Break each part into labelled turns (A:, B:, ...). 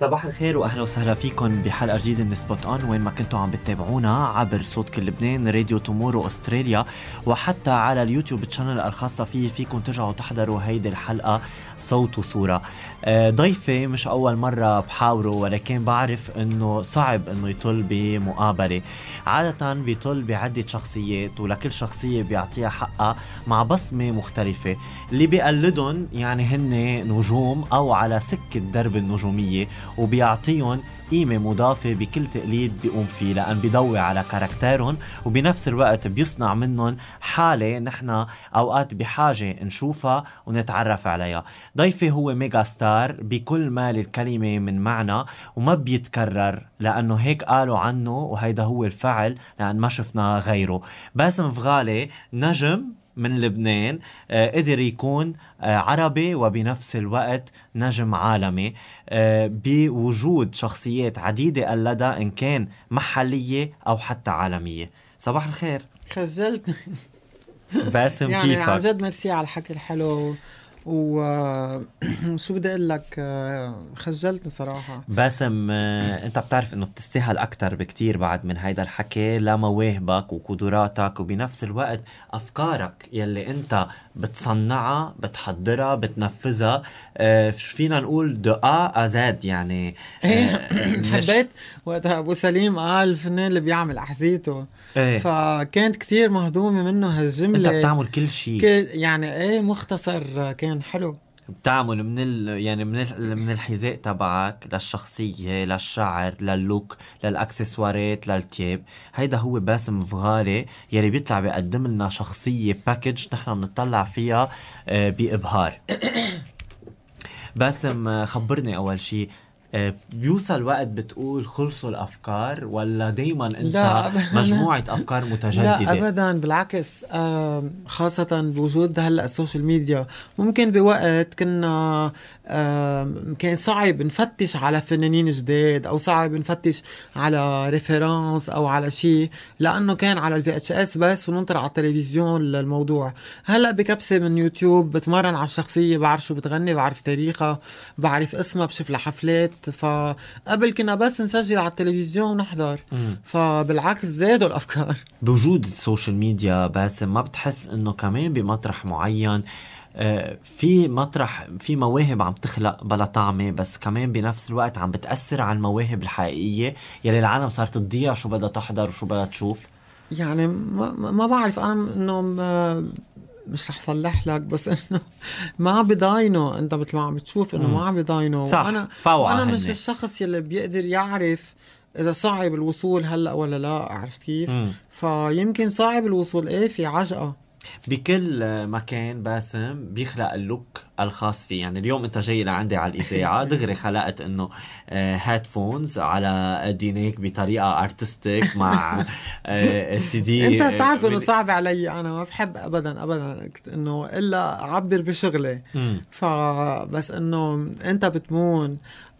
A: صباح الخير واهلا وسهلا فيكم بحلقه جديده من سبوت اون وين ما كنتوا عم بتتابعونا عبر صوت كل لبنان راديو تومورو استراليا وحتى على اليوتيوب تشانل الخاصه فيه فيكم ترجعوا تحضروا هيدي الحلقه صوت وصوره آه، ضيفي مش اول مره بحاوره ولكن بعرف انه صعب انه يطل بمقابله عاده بيطل بعده شخصيات ولكل شخصيه بيعطيها حقها مع بصمه مختلفه اللي بيقلدهم يعني هن نجوم او على سكه درب النجوميه وبيعطيهم قيمة مضافة بكل تقليد بيقوم فيه لأن بيضوي على كاركتيرهم وبنفس الوقت بيصنع منهم حالة نحن أوقات بحاجة نشوفها ونتعرف عليها ضيفي هو ميجا ستار بكل ما للكلمة من معنى وما بيتكرر لأنه هيك قالوا عنه وهيدا هو الفعل لأن ما شفنا غيره باسم فغالي نجم من لبنان آه، قدر يكون آه، عربي وبنفس الوقت نجم عالمي آه، بوجود شخصيات عديدة اللدى إن كان محلية أو حتى عالمية صباح الخير
B: خجلتني
A: باسم يعني كيفك؟ عن
B: جد ميرسي على الحكي الحلو وشو بدي اقول لك آه، خجلتني صراحه
A: باسم آه، انت بتعرف انه بتستاهل اكثر بكثير بعد من هيدا الحكي لمواهبك وقدراتك وبنفس الوقت افكارك يلي انت بتصنعها بتحضرها بتنفذها آه فينا نقول دو ا ازاد يعني آه، ايه حبيت
B: وقتها ابو سليم قال الفنان اللي بيعمل احذيته ايه فكانت كتير مهضومه منه هالجمله انت بتعمل كل شيء يعني ايه مختصر كان حلو
A: بتعمل من ال... يعني من ال... من الحذاء تبعك للشخصيه للشعر للوك للاكسسوارات للتياب هيدا هو باسم فغالي يلي بيطلع بيقدم لنا شخصيه باكج نحن بنطلع فيها آه، بابهار باسم آه، خبرني اول شيء آه، بيوصل وقت بتقول خلصوا الافكار ولا دايما انت مجموعه افكار متجدده لا
B: ابدا بالعكس آه، خاصه بوجود هلا السوشيال ميديا ممكن بوقت كنا آه، كان صعب نفتش على فنانين جداد او صعب نفتش على ريفرنس او على شيء لانه كان على الفي اتش اس بس وننطر على التلفزيون الموضوع هلا بكبسه من يوتيوب بتمرن على الشخصيه بعرف شو بتغني بعرف تاريخها بعرف اسمها بشوف لها حفلات بالضبط فقبل كنا بس نسجل على التلفزيون ونحضر فبالعكس زادوا الافكار
A: بوجود السوشيال ميديا باسم ما بتحس انه كمان بمطرح معين آه، في مطرح في مواهب عم تخلق بلا طعمه بس كمان بنفس الوقت عم بتاثر على المواهب الحقيقيه يلي العالم صارت تضيع شو بدها تحضر وشو بدها تشوف
B: يعني ما, ما بعرف انا انه مش رح صلح لك بس انه ما عم بيضاينه انت مثل ما عم بتشوف انه ما عم بضاينه صح انا انا مش الشخص يلي بيقدر يعرف اذا صعب الوصول هلا ولا لا عرفت كيف؟ مم. فيمكن صعب الوصول ايه في عجقه
A: بكل مكان باسم بيخلق اللوك الخاص فيه يعني اليوم انت جاي لعندي على الاذاعه دغري خلقت انه هيدفونز آه، على دينيك بطريقه ارتستيك مع سي آه، دي انت بتعرف انه
B: صعب علي انا ما بحب ابدا ابدا انه الا اعبر بشغلي فبس انه انت بتمون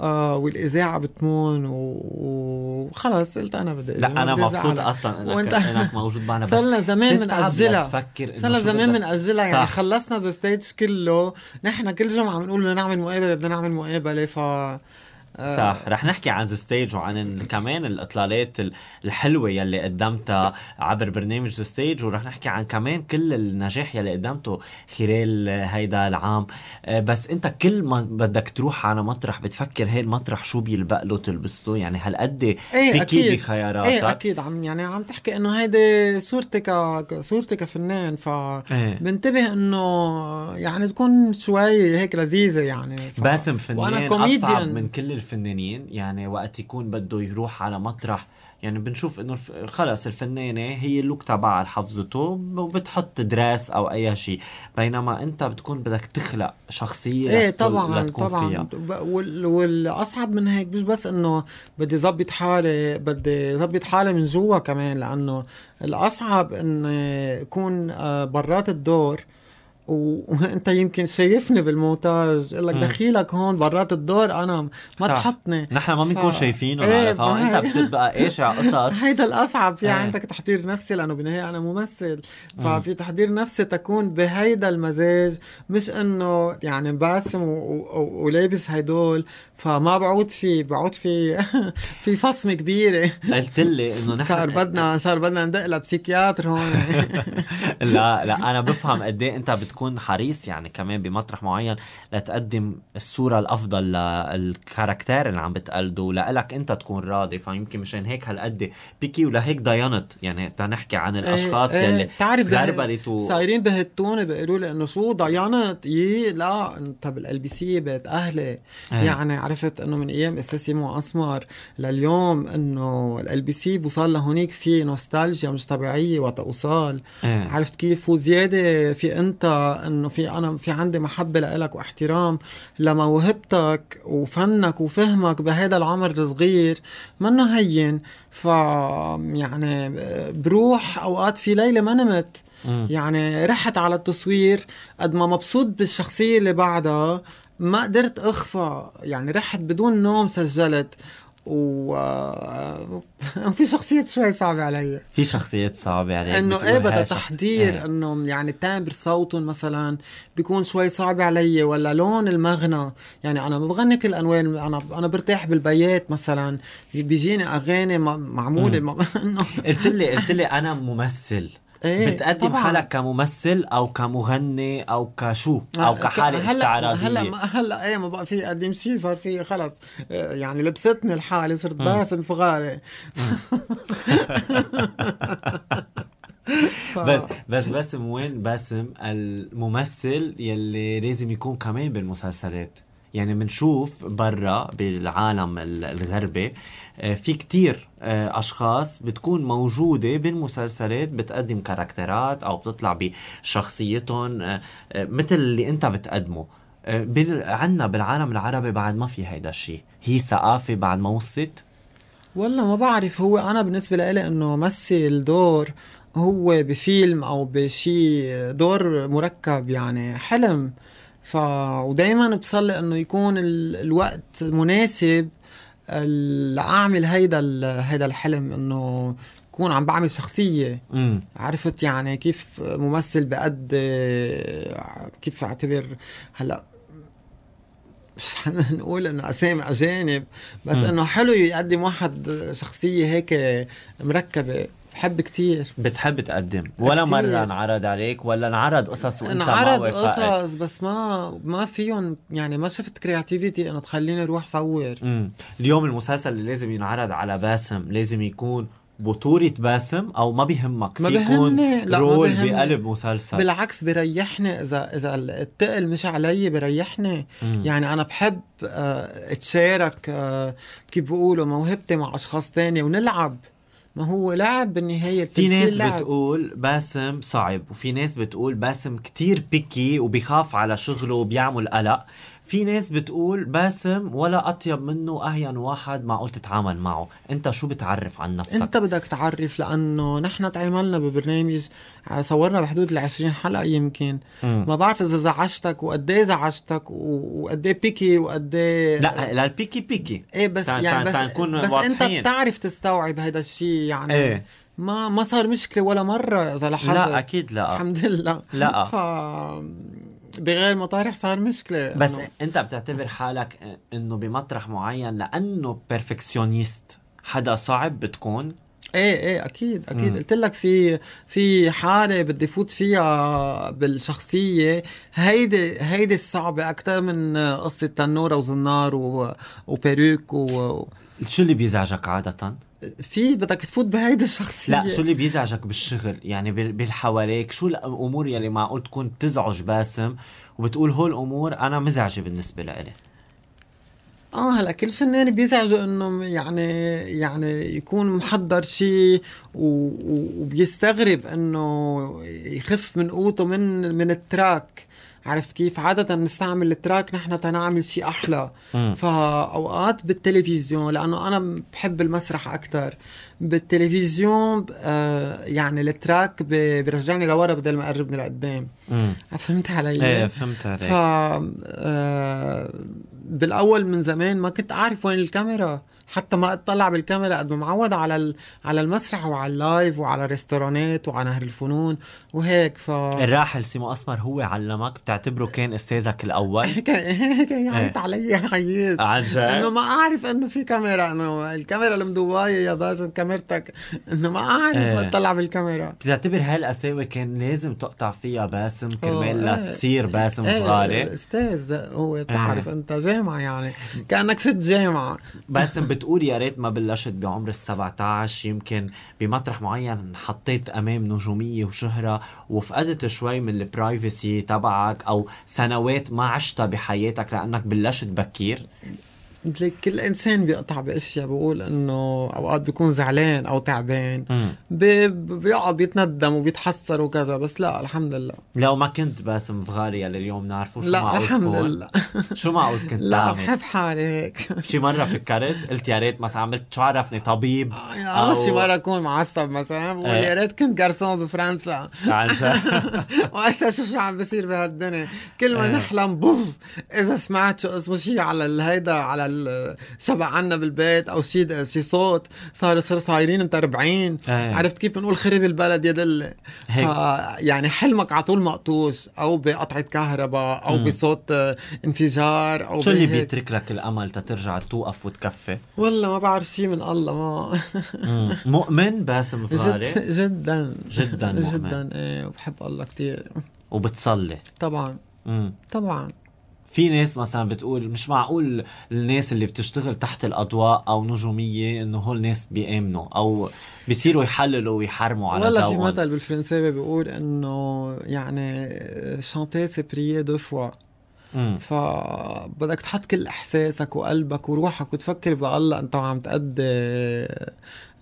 B: آه والاذاعه بتمون وخلص قلت انا بدي لا انا مبسوط اصلا انك وانت... انك موجود معنا بس صرنا زمان بنأجلها تفكر صرنا زمان بنأجلها يعني خلصنا ذا ستيج كله نحن كل جمعه بنقول بدنا نعمل مقابله بدنا نعمل مقابله ف صح
A: آه. رح نحكي عن ذا ستيج وعن كمان الاطلالات الحلوه يلي قدمتها عبر برنامج ذا ستيج ورح نحكي عن كمان كل النجاح يلي قدمته خلال هيدا العام آه، بس انت كل ما بدك تروح على مطرح بتفكر هي المطرح شو بيلبق له تلبس له يعني هالقد ايه اكيد إيه، بخياراتك ايه اكيد
B: عم يعني عم تحكي انه هيدي صورتي ك صورتي كفنان إيه. بنتبه انه يعني تكون شوي هيك لذيذه يعني ف... باسم فنان وانا كوميديان اصعب من
A: كل الف... الفنانين يعني وقت يكون بده يروح على مطرح يعني بنشوف انه خلص الفنانه هي اللوك تبعها حفظته وبتحط دراس او اي شيء بينما انت بتكون بدك تخلق شخصيه ايه طبعا لتكون طبعا فيها.
B: والاصعب من هيك مش بس انه بدي ظبط حالي بدي ظبط حالي من جوا كمان لانه الاصعب ان يكون آه، برات الدور وانت يمكن شايفني بالمونتاج لك دخيلك هون برات الدور انا ما صح. تحطني نحن ما بنكون ف... شايفينه ايه فانت بتبقى قاشع قصص هيدا الاصعب في ايه. عندك تحضير نفسي لانه بالنهايه انا ممثل ففي تحضير نفسي تكون بهيدا المزاج مش انه يعني باسم و... و... ولابس هدول فما بعود في بعود في في فصمه كبيره قلت لي انه نحن صار بدنا صار بدنا ندق لبسيكياتر هون لا لا انا بفهم قد
A: ايه انت بتكون تكون حريص يعني كمان بمطرح معين لتقدم الصورة الأفضل للكاركتير اللي عم بتقلده ولك أنت تكون راضي فيمكن مشان هيك هالقد بكي ولهيك ضينت يعني تنحكي عن إيه، الأشخاص ايه يلي بتعرف غربلت صايرين
B: بهتوني بيقولوا لي إنه شو ضينت يي إيه، لا طب سي بيت أهلي ايه. يعني عرفت إنه من أيام أساسي مو أسمر لليوم إنه بي سي بوصل لهونيك في نوستالجيا مش طبيعية أوصال ايه. عرفت كيف وزيادة في أنت انه في انا في عندي محبه لك واحترام لموهبتك وفنك وفهمك بهذا العمر الصغير منه هين ف يعني بروح اوقات في ليله ما نمت يعني رحت على التصوير قد ما مبسوط بالشخصيه اللي بعدها ما قدرت اخفى يعني رحت بدون نوم سجلت وفي آه، شخصيات شوي صعبة علي
A: في شخصيات صعبة علي انه ايه بدها تحضير ايه.
B: انه يعني تامبر صوتهم مثلا بيكون شوي صعب علي ولا لون المغنى يعني انا ما بغني كل انوان انا انا برتاح بالبيات مثلا بيجيني اغاني معموله انه قلت لي قلت
A: لي انا ممثل ايه بتقدم طبعاً. حالك كممثل او كمغني او كشو آه، او كحاله هلا استعراضيه هلا ما
B: هلا ايه ما بقى في اقدم شيء صار في خلص آه، يعني لبستني الحاله صرت باس انفغالي بس بس
A: باسم وين باسم الممثل يلي لازم يكون كمان بالمسلسلات يعني بنشوف برا بالعالم الغربي آه، في كتير آه، أشخاص بتكون موجودة بالمسلسلات بتقدم كاركترات أو بتطلع بشخصيتهم آه، مثل اللي أنت بتقدمه بال... عنا بالعالم العربي بعد ما في هيدا الشيء هي ثقافة بعد ما وصلت
B: والله ما بعرف هو أنا بالنسبة لإلي أنه مثل دور هو بفيلم أو بشي دور مركب يعني حلم ف ودائما بصلي انه يكون الوقت مناسب لاعمل هيدا هيدا الحلم انه يكون عم بعمل شخصيه مم. عرفت يعني كيف ممثل بقد كيف اعتبر هلا مش نقول انه اسامي اجانب بس انه حلو يقدم واحد شخصيه هيك مركبه بحب كتير بتحب تقدم
A: ولا كتير. مره انعرض عليك ولا انعرض قصص وانت انعرض ما
B: قصص بس ما ما فيهم يعني ما شفت كرياتيفيتي انه تخليني اروح صور مم.
A: اليوم المسلسل اللي لازم ينعرض على باسم لازم يكون بطولة باسم أو ما بيهمك ما يكون رول بقلب مسلسل بالعكس
B: بريحني إذا إذا التقل مش علي بريحني يعني أنا بحب آه، أتشارك آه، كيف بيقولوا موهبتي مع أشخاص تاني ونلعب ما هو لعب بالنهايه في ناس لعب.
A: بتقول باسم صعب وفي ناس بتقول باسم كتير بيكي وبيخاف على شغله وبيعمل قلق في ناس بتقول باسم ولا اطيب منه اهين واحد معقول تتعامل معه انت شو بتعرف عن نفسك
B: انت بدك تعرف لانه نحن تعاملنا ببرنامج آه، صورنا بحدود ال 20 حلقه يمكن مم. ما بعرف اذا زعجتك وقد ايه زعجتك وقد ايه بيكي وقد ايه لا
A: لا البيكي بيكي ايه بس تان يعني تان بس, تان بس انت بتعرف
B: تستوعب هذا الشيء يعني ايه ما ما صار مشكله ولا مره اذا لحظت لا اكيد لا الحمد لله لا ف... بغير مطارح صار مشكله بس أنه...
A: انت بتعتبر حالك انه بمطرح معين لانه بيرفكسيونيست حدا صعب بتكون
B: ايه ايه اكيد اكيد قلت لك في في حاله بدي فوت فيها بالشخصيه هيدي هيدي الصعبه اكثر من قصه تنوره وزنار و... وبيروك و... شو اللي بيزعجك عاده؟ في بدك تفوت بهيدي الشخصيه لا شو اللي
A: بيزعجك بالشغل يعني بالحواليك شو الامور يلي معقول تكون بتزعج باسم وبتقول هول الامور انا مزعجه بالنسبه لإلي
B: اه هلا كل فنان بيزعجه انه يعني يعني يكون محضر شيء وبيستغرب انه يخف من قوته من من التراك عرفت كيف عادة بنستعمل التراك نحن تنعمل شيء أحلى فأوقات بالتلفزيون لأنه أنا بحب المسرح أكثر بالتلفزيون آه، يعني التراك بيرجعني لورا بدل ما أقربني لقدام فهمت علي؟ ايه فهمت علي ف آه بالاول من زمان ما كنت اعرف وين الكاميرا حتى ما اطلع بالكاميرا قد معود على على المسرح وعلى اللايف وعلى الريستورانات وعلى نهر الفنون وهيك ف الراحل
A: سيمو اسمر هو علمك بتعتبره كان استاذك الاول
B: كان كان يعيط إيه. علي عيط عن انه ما اعرف انه في كاميرا انه الكاميرا المدوايه يا باسم كاميرتك انه ما اعرف إيه. اطلع بالكاميرا
A: بتعتبر هالقساوي كان لازم تقطع فيها باسم كرمال لتصير إيه. تصير باسم غالي
B: استاذ هو بتعرف انت جامعه يعني كانك فت جامعه
A: باسم بتقول يا ريت ما بلشت بعمر ال 17 يمكن بمطرح معين حطيت امام نجوميه وشهره وفقدت شوي من البرايفسي تبعك او سنوات ما عشتها بحياتك لانك بلشت بكير
B: مثل كل انسان بيقطع باشياء بقول انه اوقات بيكون زعلان او تعبان بي بيقعد يتندم وبيتحسر وكذا بس لا الحمد لله
A: لو ما كنت باسم فغاري يلي اليوم نعرفه شو لا الحمد لله شو معقول كنت لا بحب
B: حالي هيك شي مره
A: فكرت قلت يا ريت مثلا عملت شو عرفني طبيب آه، او شي مره
B: اكون معصب مثلا بقول إيه. يا ريت كنت جارسون بفرنسا عن وقتها شو شو عم بيصير بهالدنيا كل ما إيه. نحلم بوف اذا سمعت شو اسمه شي على الهيدا على شبع عنا بالبيت او شيء شي صوت صار صار صايرين انت 40 آه. عرفت كيف بنقول خرب البلد يا دله يعني حلمك على طول مقطوس او بقطعه كهرباء او م. بصوت آه، انفجار او شو اللي بيترك
A: لك الامل تترجع توقف وتكفي؟
B: والله ما بعرف شيء من الله ما مؤمن باسم فارس جد جدا جدا مؤمن جدا ايه وبحب الله كثير وبتصلي طبعا
A: مم. طبعا في ناس مثلا بتقول مش معقول الناس اللي بتشتغل تحت الاضواء او نجوميه انه هول ناس بيامنوا او بيصيروا يحللوا ويحرموا على والله في
B: مثل بالفرنساوي بيقول انه يعني شانتي سي بريي دو فوا فبدك تحط كل احساسك وقلبك وروحك وتفكر بالله انت عم تأدي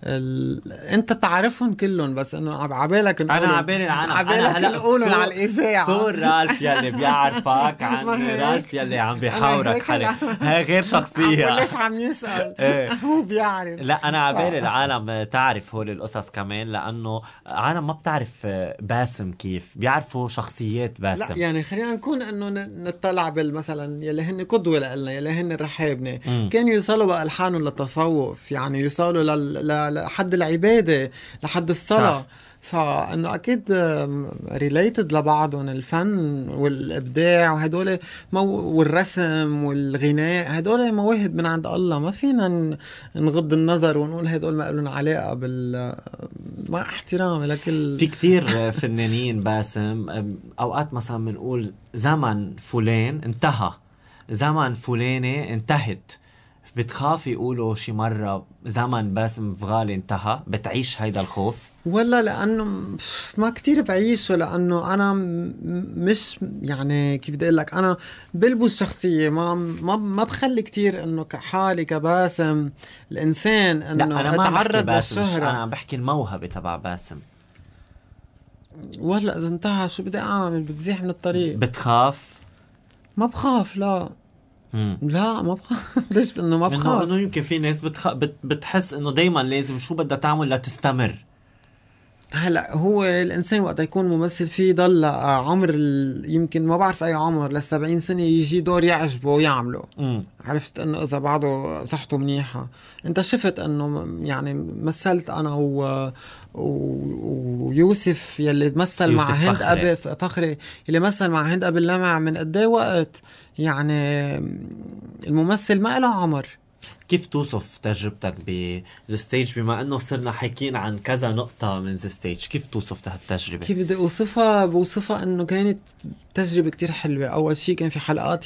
B: ال... انت تعرفهم كلهم بس انه عبالك نقول انا عبالي انا عبالك نقولهم على الاذاعه صور رالف
A: يلي بيعرفك عن رالف يلي عم بيحاورك حالي هي غير شخصيه ليش
B: عم يسال إيه. هو بيعرف لا انا عبالي العالم
A: تعرف هول القصص كمان لانه عالم ما بتعرف باسم كيف بيعرفوا شخصيات باسم لا يعني
B: خلينا نكون انه نطلع بالمثلا يلي هن قدوه لنا يلي هن رحابنا كانوا يوصلوا بالحانهم للتصوف يعني يوصلوا لل لحد العباده لحد الصلاه صح. فانه اكيد ريليتد لبعضهم الفن والابداع وهدول مو والرسم والغناء هدول مواهب من عند الله ما فينا نغض النظر ونقول هدول ما لهم علاقه بال مع احترامي لكل
A: في كتير آه، فنانين باسم اوقات مثلا بنقول زمن فلان انتهى زمن فلانه انتهت بتخاف يقولوا شي مرة زمن باسم فغالي انتهى بتعيش هيدا الخوف
B: ولا لأنه ما كتير بعيشه لأنه أنا مش يعني كيف بدي أقول لك أنا بلبس شخصية ما ما ما بخلي كتير إنه كحالي كباسم الإنسان إنه لا أنا ما أتعرض للشهرة أنا عم
A: بحكي الموهبة تبع باسم
B: ولا إذا انتهى شو بدي أعمل بتزيح من الطريق
A: بتخاف؟
B: ما بخاف لا لا ما بخاف ليش انه ما بخاف انه يمكن
A: في ناس بتخ... بت... بتحس انه دائما لازم شو بدها تعمل لتستمر
B: هلا هو الانسان وقت يكون ممثل فيه ضل عمر ال... يمكن ما بعرف اي عمر لل 70 سنه يجي دور يعجبه ويعمله م. عرفت انه اذا بعده صحته منيحه انت شفت انه يعني مثلت انا و... ويوسف يلي مثل مع فخري. هند ابي فخري اللي مثل مع هند ابي اللمع من قد إيه وقت يعني الممثل ما له عمر كيف
A: توصف تجربتك بذا ستيج بما انه صرنا حاكيين عن كذا نقطة من ذا ستيج كيف توصف هالتجربة؟ كيف
B: بدي اوصفها بوصفها انه كانت تجربة كتير حلوة اول شيء كان في حلقات يعني